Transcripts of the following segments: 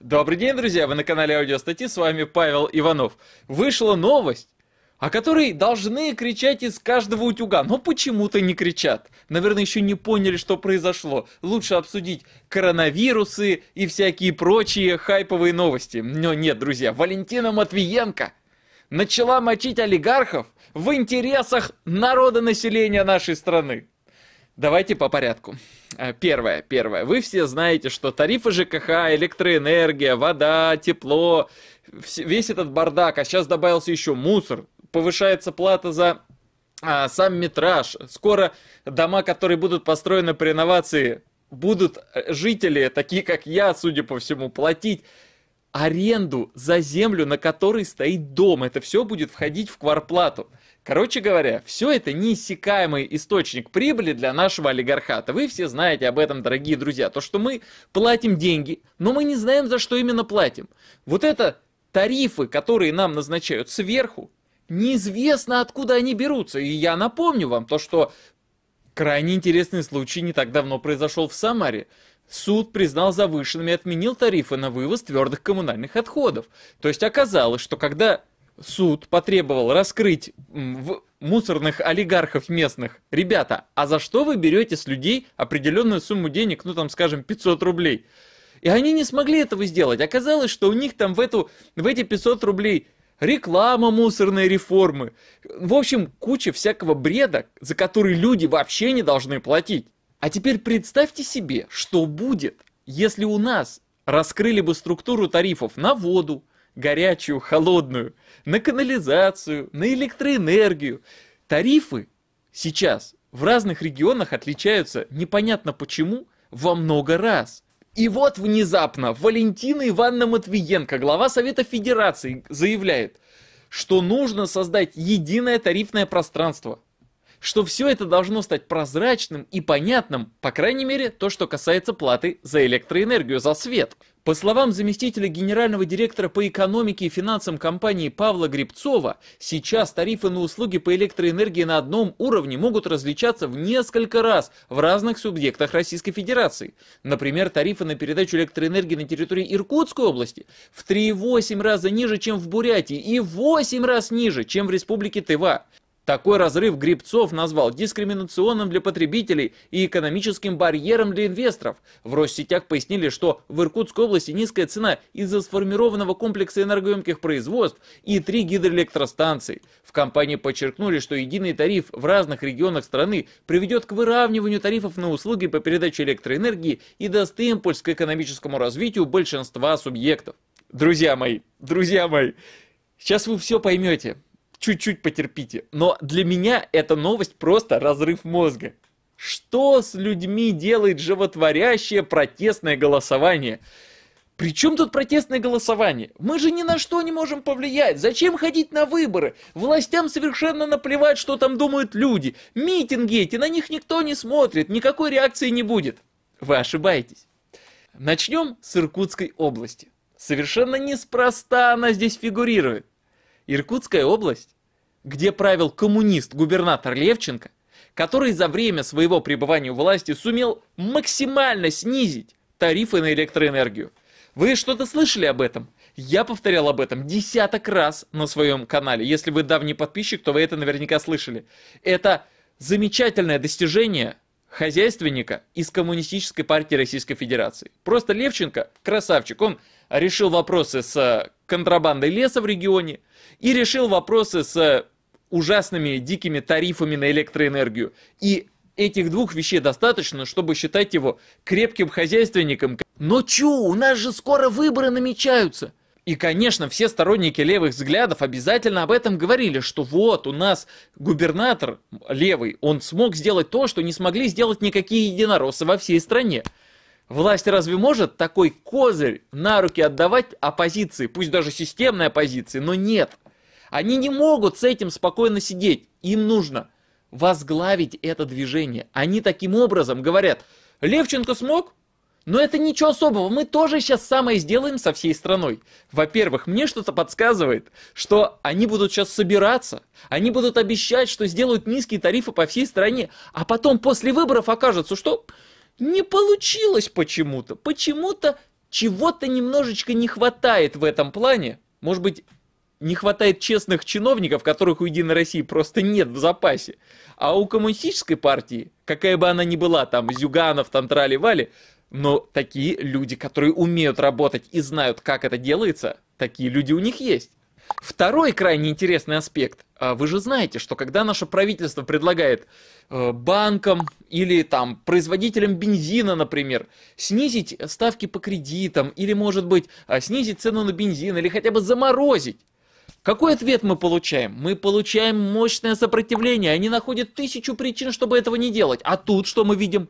Добрый день, друзья! Вы на канале Аудиостати, с вами Павел Иванов. Вышла новость, о которой должны кричать из каждого утюга, но почему-то не кричат. Наверное, еще не поняли, что произошло. Лучше обсудить коронавирусы и всякие прочие хайповые новости. Но нет, друзья, Валентина Матвиенко начала мочить олигархов в интересах народа населения нашей страны. Давайте по порядку. Э, первое, первое. Вы все знаете, что тарифы ЖКХ, электроэнергия, вода, тепло, весь этот бардак, а сейчас добавился еще мусор, повышается плата за а, сам метраж. Скоро дома, которые будут построены при инновации, будут э, жители, такие как я, судя по всему, платить аренду за землю, на которой стоит дом. Это все будет входить в кварплату. Короче говоря, все это неиссякаемый источник прибыли для нашего олигархата. Вы все знаете об этом, дорогие друзья. То, что мы платим деньги, но мы не знаем, за что именно платим. Вот это тарифы, которые нам назначают сверху, неизвестно, откуда они берутся. И я напомню вам то, что крайне интересный случай не так давно произошел в Самаре. Суд признал завышенными и отменил тарифы на вывоз твердых коммунальных отходов. То есть оказалось, что когда суд потребовал раскрыть в мусорных олигархов местных. Ребята, а за что вы берете с людей определенную сумму денег, ну там, скажем, 500 рублей? И они не смогли этого сделать. Оказалось, что у них там в, эту, в эти 500 рублей реклама мусорной реформы. В общем, куча всякого бреда, за который люди вообще не должны платить. А теперь представьте себе, что будет, если у нас раскрыли бы структуру тарифов на воду, горячую, холодную, на канализацию, на электроэнергию. Тарифы сейчас в разных регионах отличаются непонятно почему во много раз. И вот внезапно Валентина Ивановна Матвиенко, глава Совета Федерации, заявляет, что нужно создать единое тарифное пространство – что все это должно стать прозрачным и понятным, по крайней мере, то, что касается платы за электроэнергию, за свет. По словам заместителя генерального директора по экономике и финансам компании Павла Гребцова, сейчас тарифы на услуги по электроэнергии на одном уровне могут различаться в несколько раз в разных субъектах Российской Федерации. Например, тарифы на передачу электроэнергии на территории Иркутской области в 3,8 раза ниже, чем в Бурятии и в 8 раз ниже, чем в Республике Тыва. Такой разрыв Грибцов назвал дискриминационным для потребителей и экономическим барьером для инвесторов. В Россетях пояснили, что в Иркутской области низкая цена из-за сформированного комплекса энергоемких производств и три гидроэлектростанции. В компании подчеркнули, что единый тариф в разных регионах страны приведет к выравниванию тарифов на услуги по передаче электроэнергии и даст импульс к экономическому развитию большинства субъектов. Друзья мои, друзья мои, сейчас вы все поймете чуть-чуть потерпите. Но для меня эта новость просто разрыв мозга. Что с людьми делает животворящее протестное голосование? Причем тут протестное голосование? Мы же ни на что не можем повлиять. Зачем ходить на выборы? Властям совершенно наплевать, что там думают люди. Митинги эти, на них никто не смотрит, никакой реакции не будет. Вы ошибаетесь. Начнем с Иркутской области. Совершенно неспроста она здесь фигурирует. Иркутская область, где правил коммунист-губернатор Левченко, который за время своего пребывания у власти сумел максимально снизить тарифы на электроэнергию. Вы что-то слышали об этом? Я повторял об этом десяток раз на своем канале. Если вы давний подписчик, то вы это наверняка слышали. Это замечательное достижение хозяйственника из Коммунистической партии Российской Федерации. Просто Левченко красавчик, он решил вопросы с э, контрабандой леса в регионе и решил вопросы с э, ужасными дикими тарифами на электроэнергию. И этих двух вещей достаточно, чтобы считать его крепким хозяйственником. Но чу, у нас же скоро выборы намечаются. И, конечно, все сторонники левых взглядов обязательно об этом говорили, что вот у нас губернатор левый, он смог сделать то, что не смогли сделать никакие единороссы во всей стране. Власть разве может такой козырь на руки отдавать оппозиции, пусть даже системной оппозиции, но нет. Они не могут с этим спокойно сидеть. Им нужно возглавить это движение. Они таким образом говорят, Левченко смог, но это ничего особого. Мы тоже сейчас самое сделаем со всей страной. Во-первых, мне что-то подсказывает, что они будут сейчас собираться, они будут обещать, что сделают низкие тарифы по всей стране, а потом после выборов окажется, что не получилось почему-то. Почему-то чего-то немножечко не хватает в этом плане. Может быть, не хватает честных чиновников, которых у Единой России просто нет в запасе. А у коммунистической партии, какая бы она ни была, там, Зюганов, там, трали-вали, но такие люди, которые умеют работать и знают, как это делается, такие люди у них есть. Второй крайне интересный аспект. А, вы же знаете, что когда наше правительство предлагает э, банкам или там производителям бензина, например, снизить ставки по кредитам или, может быть, а, снизить цену на бензин или хотя бы заморозить, какой ответ мы получаем? Мы получаем мощное сопротивление. Они находят тысячу причин, чтобы этого не делать. А тут что мы видим?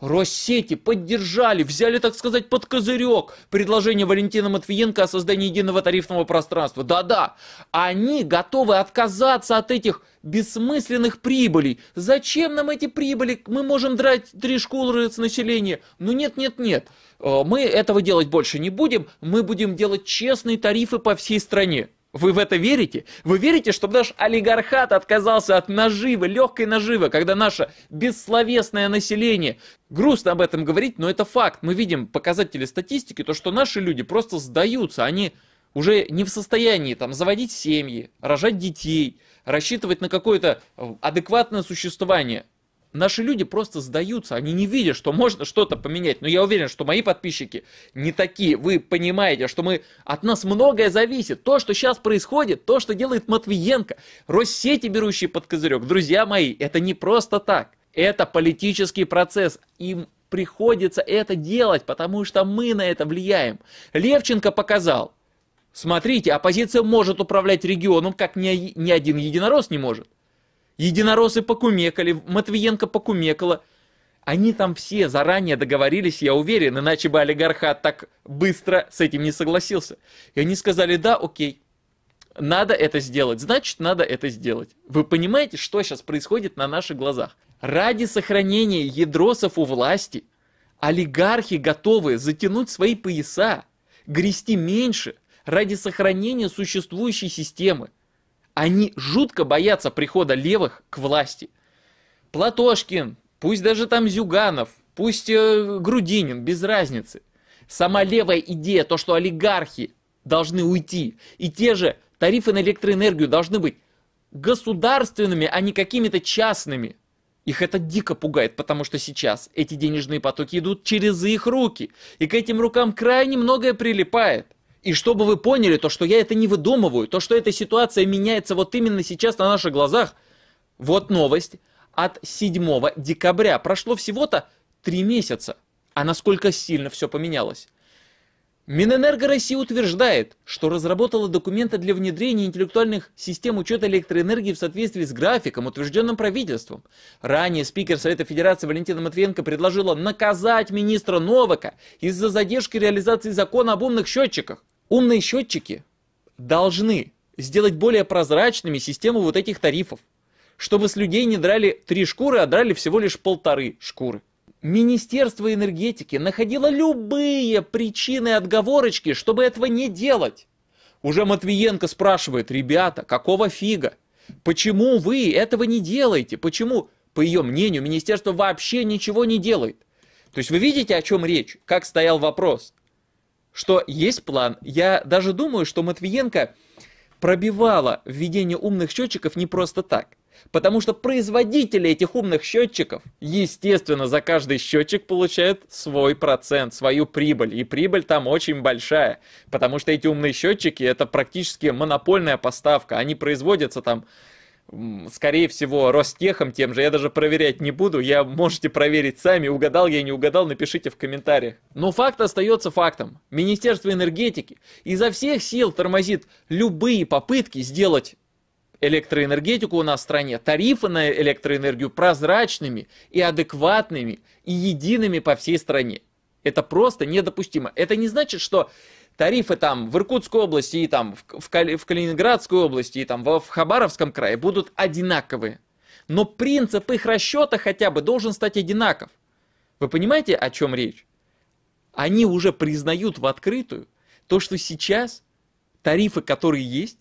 Россети поддержали, взяли, так сказать, под козырек предложение Валентина Матвиенко о создании единого тарифного пространства. Да-да, они готовы отказаться от этих бессмысленных прибылей. Зачем нам эти прибыли? Мы можем драть три школы с населения. Ну нет, нет, нет. Э, мы этого делать больше не будем. Мы будем делать честные тарифы по всей стране. Вы в это верите? Вы верите, чтобы наш олигархат отказался от наживы, легкой наживы, когда наше бессловесное население, грустно об этом говорить, но это факт. Мы видим показатели статистики, то, что наши люди просто сдаются, они уже не в состоянии там заводить семьи, рожать детей, рассчитывать на какое-то э, адекватное существование наши люди просто сдаются, они не видят, что можно что-то поменять. Но я уверен, что мои подписчики не такие. Вы понимаете, что мы, от нас многое зависит. То, что сейчас происходит, то, что делает Матвиенко, Россети, берущие под козырек. Друзья мои, это не просто так. Это политический процесс. Им приходится это делать, потому что мы на это влияем. Левченко показал. Смотрите, оппозиция может управлять регионом, как ни один единорос не может. Единоросы покумекали, Матвиенко покумекала. Они там все заранее договорились, я уверен, иначе бы олигархат так быстро с этим не согласился. И они сказали, да, окей, надо это сделать, значит, надо это сделать. Вы понимаете, что сейчас происходит на наших глазах? Ради сохранения ядросов у власти олигархи готовы затянуть свои пояса, грести меньше ради сохранения существующей системы – они жутко боятся прихода левых к власти. Платошкин, пусть даже там Зюганов, пусть э, Грудинин, без разницы. Сама левая идея, то, что олигархи должны уйти, и те же тарифы на электроэнергию должны быть государственными, а не какими-то частными. Их это дико пугает, потому что сейчас эти денежные потоки идут через их руки, и к этим рукам крайне многое прилипает. И чтобы вы поняли, то, что я это не выдумываю, то, что эта ситуация меняется вот именно сейчас на наших глазах. Вот новость от 7 декабря. Прошло всего-то 3 месяца. А насколько сильно все поменялось? Минэнерго России утверждает, что разработала документы для внедрения интеллектуальных систем учета электроэнергии в соответствии с графиком, утвержденным правительством. Ранее спикер Совета Федерации Валентина Матвиенко предложила наказать министра Новака из-за задержки реализации закона об умных счетчиках. Умные счетчики должны сделать более прозрачными систему вот этих тарифов, чтобы с людей не драли три шкуры, а драли всего лишь полторы шкуры. Министерство энергетики находило любые причины и отговорочки, чтобы этого не делать. Уже Матвиенко спрашивает, ребята, какого фига? Почему вы этого не делаете? Почему, по ее мнению, министерство вообще ничего не делает? То есть вы видите, о чем речь, как стоял вопрос что есть план. Я даже думаю, что Матвиенко пробивала введение умных счетчиков не просто так. Потому что производители этих умных счетчиков, естественно, за каждый счетчик получают свой процент, свою прибыль. И прибыль там очень большая. Потому что эти умные счетчики это практически монопольная поставка. Они производятся там скорее всего, Ростехом тем же. Я даже проверять не буду. Я можете проверить сами. Угадал я, не угадал, напишите в комментариях. Но факт остается фактом. Министерство энергетики изо всех сил тормозит любые попытки сделать электроэнергетику у нас в стране, тарифы на электроэнергию прозрачными и адекватными и едиными по всей стране. Это просто недопустимо. Это не значит, что тарифы там в Иркутской области и там в, в, Кали, в Калининградской области и там в, в Хабаровском крае будут одинаковые. Но принцип их расчета хотя бы должен стать одинаков. Вы понимаете, о чем речь? Они уже признают в открытую то, что сейчас тарифы, которые есть,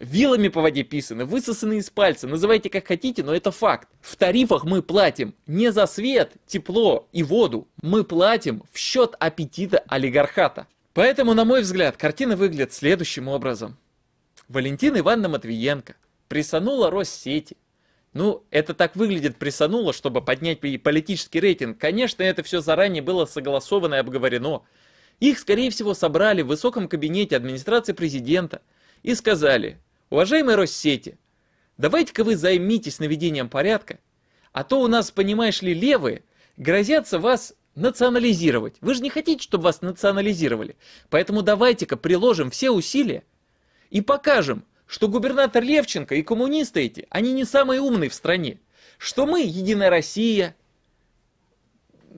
вилами по воде писаны, высосаны из пальца, называйте как хотите, но это факт. В тарифах мы платим не за свет, тепло и воду, мы платим в счет аппетита олигархата. Поэтому, на мой взгляд, картина выглядит следующим образом. Валентин Ивановна Матвиенко прессанула Россети. Ну, это так выглядит прессанула, чтобы поднять политический рейтинг. Конечно, это все заранее было согласовано и обговорено. Их, скорее всего, собрали в высоком кабинете администрации президента и сказали, уважаемые Россети, давайте-ка вы займитесь наведением порядка, а то у нас, понимаешь ли, левые грозятся вас национализировать. Вы же не хотите, чтобы вас национализировали. Поэтому давайте-ка приложим все усилия и покажем, что губернатор Левченко и коммунисты эти, они не самые умные в стране. Что мы, Единая Россия,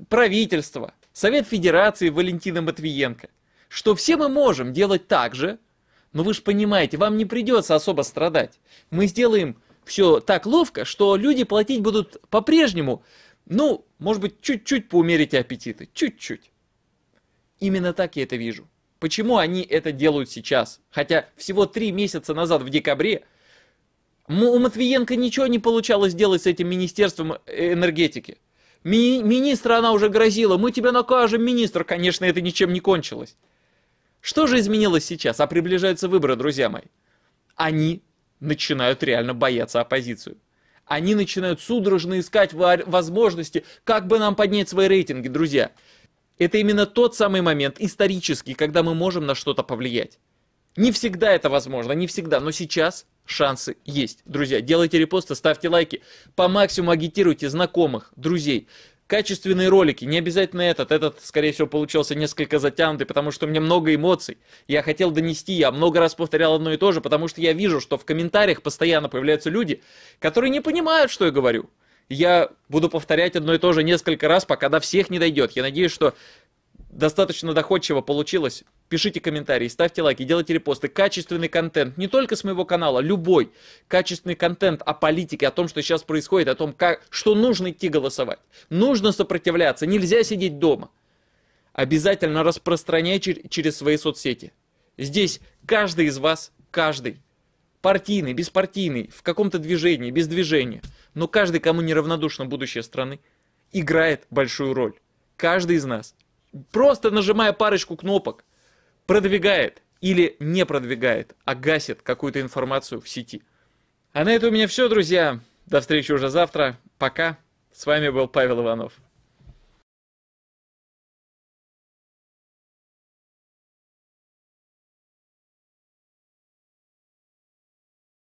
правительство, Совет Федерации Валентина Матвиенко, что все мы можем делать так же, но вы же понимаете, вам не придется особо страдать. Мы сделаем все так ловко, что люди платить будут по-прежнему ну, может быть, чуть-чуть поумерите аппетиты, чуть-чуть. Именно так я это вижу. Почему они это делают сейчас? Хотя всего три месяца назад, в декабре, у Матвиенко ничего не получалось делать с этим Министерством э, энергетики. Ми- министра она уже грозила, мы тебя накажем, министр. Конечно, это ничем не кончилось. Что же изменилось сейчас? А приближаются выборы, друзья мои. Они начинают реально бояться оппозицию они начинают судорожно искать возможности, как бы нам поднять свои рейтинги, друзья. Это именно тот самый момент исторический, когда мы можем на что-то повлиять. Не всегда это возможно, не всегда, но сейчас шансы есть. Друзья, делайте репосты, ставьте лайки, по максимуму агитируйте знакомых, друзей качественные ролики, не обязательно этот. Этот, скорее всего, получился несколько затянутый, потому что у меня много эмоций. Я хотел донести, я много раз повторял одно и то же, потому что я вижу, что в комментариях постоянно появляются люди, которые не понимают, что я говорю. Я буду повторять одно и то же несколько раз, пока до всех не дойдет. Я надеюсь, что достаточно доходчиво получилось, пишите комментарии, ставьте лайки, делайте репосты. Качественный контент, не только с моего канала, любой качественный контент о политике, о том, что сейчас происходит, о том, как, что нужно идти голосовать. Нужно сопротивляться, нельзя сидеть дома. Обязательно распространяйте через свои соцсети. Здесь каждый из вас, каждый, партийный, беспартийный, в каком-то движении, без движения, но каждый, кому неравнодушно будущее страны, играет большую роль. Каждый из нас просто нажимая парочку кнопок, продвигает или не продвигает, а гасит какую-то информацию в сети. А на это у меня все, друзья. До встречи уже завтра. Пока. С вами был Павел Иванов.